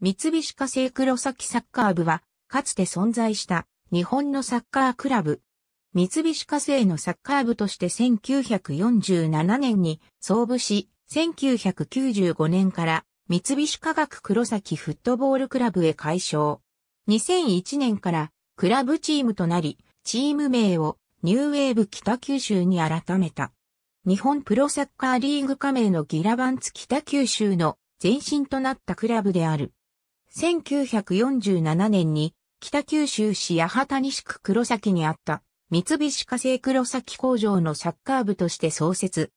三菱化成黒崎サッカー部は、かつて存在した日本のサッカークラブ。三菱化成のサッカー部として1947年に創部し、1995年から三菱化学黒崎フットボールクラブへ改称。2001年からクラブチームとなり、チーム名をニューウェーブ北九州に改めた。日本プロサッカーリーグ加盟のギラバンツ北九州の前身となったクラブである。1947年に北九州市八幡西区黒崎にあった三菱化成黒崎工場のサッカー部として創設。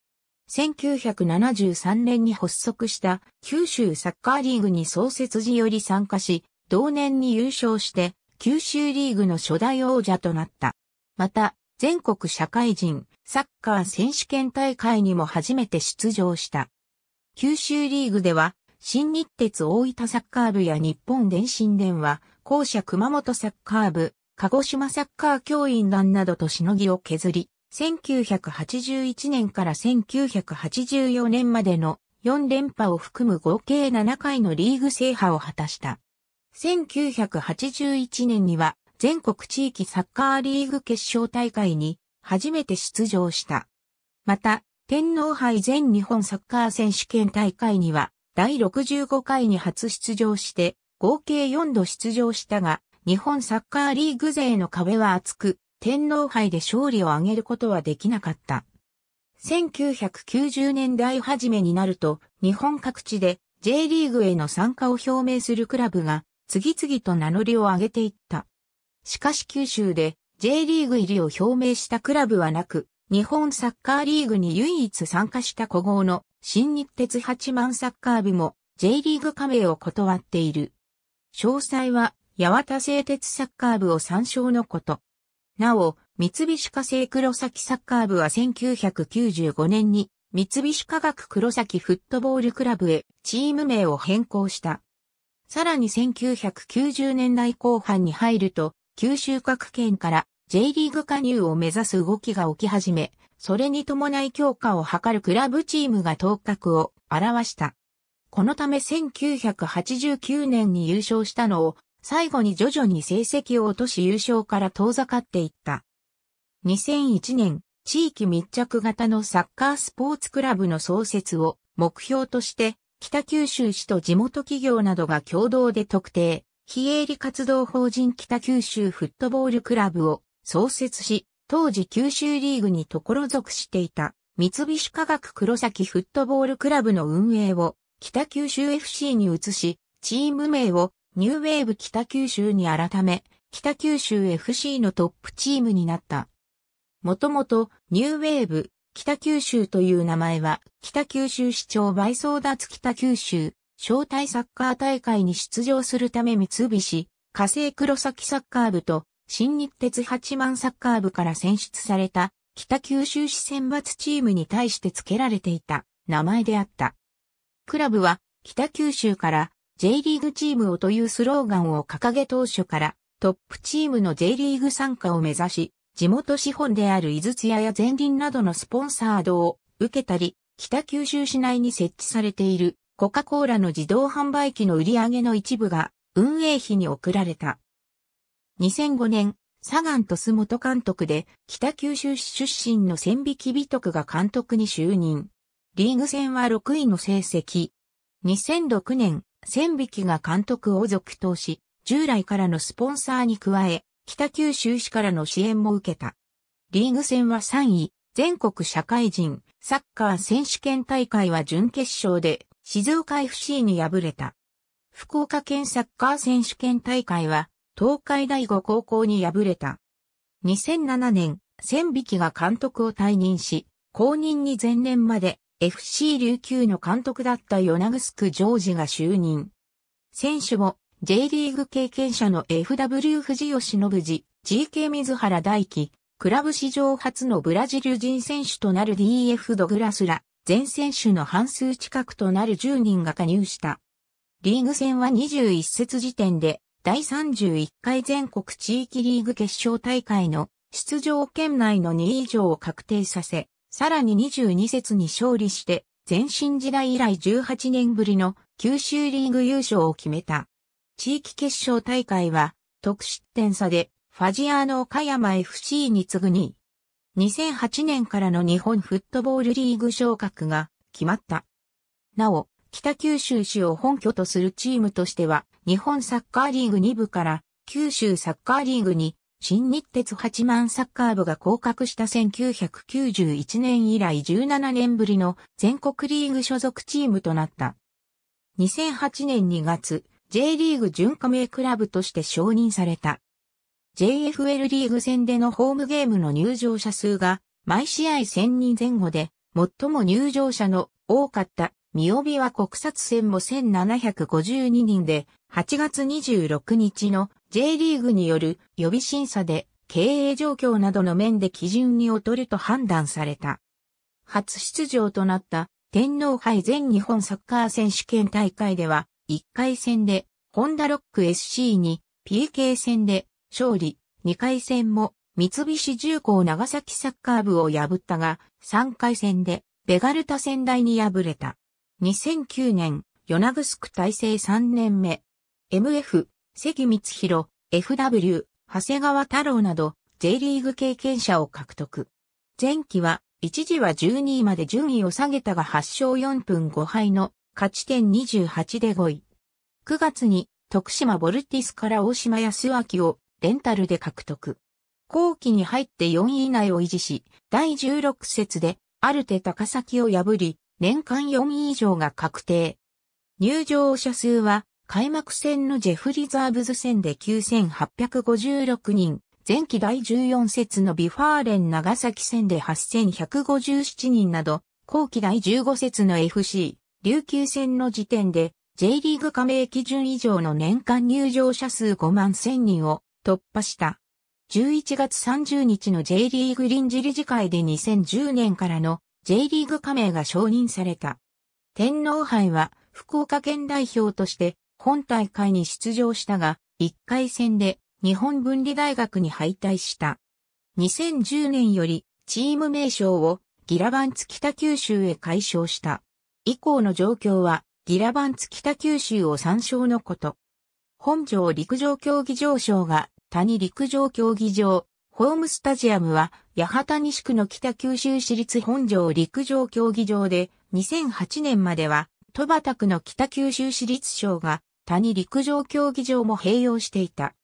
1973年に発足した九州サッカーリーグに創設時より参加し、同年に優勝して九州リーグの初代王者となった。また、全国社会人サッカー選手権大会にも初めて出場した。九州リーグでは新日鉄大分サッカー部や日本電信電は、校舎熊本サッカー部、鹿児島サッカー教員団などとしのぎを削り、1981年から1984年までの4連覇を含む合計7回のリーグ制覇を果たした。1981年には全国地域サッカーリーグ決勝大会に初めて出場した。また、天皇杯全日本サッカー選手権大会には第65回に初出場して、合計4度出場したが、日本サッカーリーグ勢の壁は厚く、天皇杯で勝利を挙げることはできなかった。1990年代初めになると、日本各地で J リーグへの参加を表明するクラブが、次々と名乗りを上げていった。しかし九州で J リーグ入りを表明したクラブはなく、日本サッカーリーグに唯一参加した古豪の新日鉄八幡サッカー部も J リーグ加盟を断っている。詳細は八幡製鉄サッカー部を参照のこと。なお、三菱化成黒崎サッカー部は1995年に三菱化学黒崎フットボールクラブへチーム名を変更した。さらに1990年代後半に入ると、九州各県から J リーグ加入を目指す動きが起き始め、それに伴い強化を図るクラブチームが頭角を表した。このため1989年に優勝したのを最後に徐々に成績を落とし優勝から遠ざかっていった。2001年、地域密着型のサッカースポーツクラブの創設を目標として、北九州市と地元企業などが共同で特定、非営利活動法人北九州フットボールクラブを創設し、当時九州リーグにところ属していた三菱科学黒崎フットボールクラブの運営を北九州 FC に移し、チーム名をニューウェーブ北九州に改め、北九州 FC のトップチームになった。もともとニューウェーブ北九州という名前は北九州市長倍争奪北九州招待サッカー大会に出場するため三菱火星黒崎サッカー部と新日鉄八幡サッカー部から選出された北九州市選抜チームに対して付けられていた名前であった。クラブは北九州から J リーグチームをというスローガンを掲げ当初からトップチームの J リーグ参加を目指し、地元資本である井筒屋や前輪などのスポンサードを受けたり、北九州市内に設置されているコカ・コーラの自動販売機の売り上げの一部が運営費に送られた。2005年、サガン鳥本元監督で、北九州市出身の千引美徳が監督に就任。リーグ戦は6位の成績。2006年、千引が監督を続投し、従来からのスポンサーに加え、北九州市からの支援も受けた。リーグ戦は3位、全国社会人、サッカー選手権大会は準決勝で、静岡 FC に敗れた。福岡県サッカー選手権大会は、東海大五高校に敗れた。2007年、千匹が監督を退任し、後任に前年まで FC 琉球の監督だったヨナグスク・ジョージが就任。選手も J リーグ経験者の FW 藤吉信次、GK 水原大輝、クラブ史上初のブラジル人選手となる DF ドグラスら、全選手の半数近くとなる10人が加入した。リーグ戦は21節時点で第31回全国地域リーグ決勝大会の出場圏内の2位以上を確定させ、さらに22節に勝利して、前身時代以来18年ぶりの九州リーグ優勝を決めた。地域決勝大会は、得失点差で、ファジアーノ岡山 FC に次ぐ2位。2008年からの日本フットボールリーグ昇格が決まった。なお、北九州市を本拠とするチームとしては、日本サッカーリーグ2部から九州サッカーリーグに新日鉄八万サッカー部が降格した1991年以来17年ぶりの全国リーグ所属チームとなった。2008年2月、J リーグ準加盟クラブとして承認された。JFL リーグ戦でのホームゲームの入場者数が毎試合1000人前後で、最も入場者の多かった三帯は国策戦も1752人で、8月26日の J リーグによる予備審査で経営状況などの面で基準に劣ると判断された。初出場となった天皇杯全日本サッカー選手権大会では、1回戦でホンダロック SC に PK 戦で勝利、2回戦も三菱重工長崎サッカー部を破ったが、3回戦でベガルタ仙台に敗れた。2009年、ヨナグスク体制3年目。MF、関光弘、FW、長谷川太郎など、J リーグ経験者を獲得。前期は、一時は12位まで順位を下げたが8勝4分5敗の勝ち点28で5位。9月に徳島ボルティスから大島康明をレンタルで獲得。後期に入って4位以内を維持し、第16節でアルテ高崎を破り、年間4位以上が確定。入場者数は開幕戦のジェフリザーブズ戦で9856人、前期第14節のビファーレン長崎戦で8157人など、後期第15節の FC、琉球戦の時点で J リーグ加盟基準以上の年間入場者数5万1000人を突破した。11月30日の J リーグ臨時理事会で2010年からの J リーグ加盟が承認された。天皇杯は福岡県代表として本大会に出場したが、1回戦で日本文理大学に敗退した。2010年よりチーム名称をギラバンツ北九州へ改称した。以降の状況はギラバンツ北九州を参照のこと。本庄陸上競技場賞が谷陸上競技場ホームスタジアムは、八幡西区の北九州市立本庄陸上競技場で、2008年までは、戸畑区の北九州市立省が、谷陸上競技場も併用していた。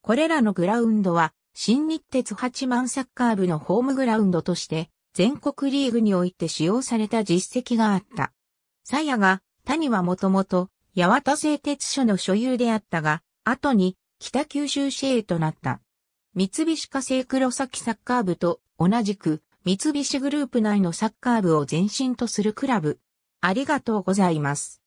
これらのグラウンドは、新日鉄八万サッカー部のホームグラウンドとして、全国リーグにおいて使用された実績があった。さやが、谷はもともと、八幡製鉄所の所有であったが、後に、北九州市営となった。三菱化成黒崎サッカー部と同じく三菱グループ内のサッカー部を前身とするクラブ。ありがとうございます。